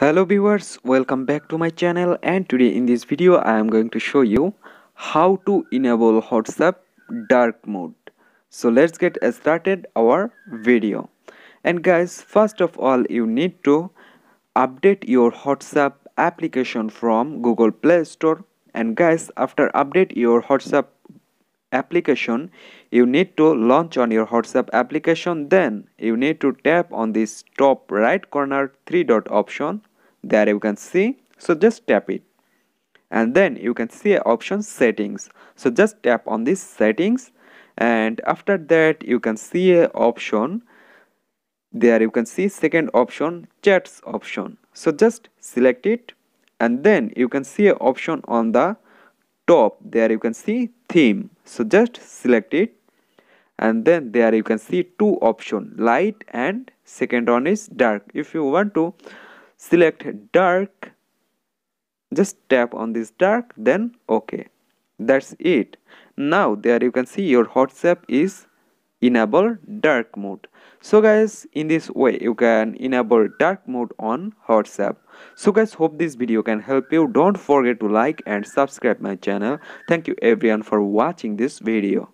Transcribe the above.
hello viewers welcome back to my channel and today in this video i am going to show you how to enable whatsapp dark mode so let's get started our video and guys first of all you need to update your whatsapp application from google play store and guys after update your whatsapp application you need to launch on your whatsapp application then you need to tap on this top right corner three dot option there you can see so just tap it and then you can see option settings so just tap on this settings and after that you can see a option there you can see second option chats option so just select it and then you can see a option on the top there you can see theme so just select it and then there you can see two option light and second one is dark if you want to select dark just tap on this dark then ok that's it now there you can see your whatsapp is enable dark mode so guys in this way you can enable dark mode on whatsapp so guys hope this video can help you don't forget to like and subscribe my channel thank you everyone for watching this video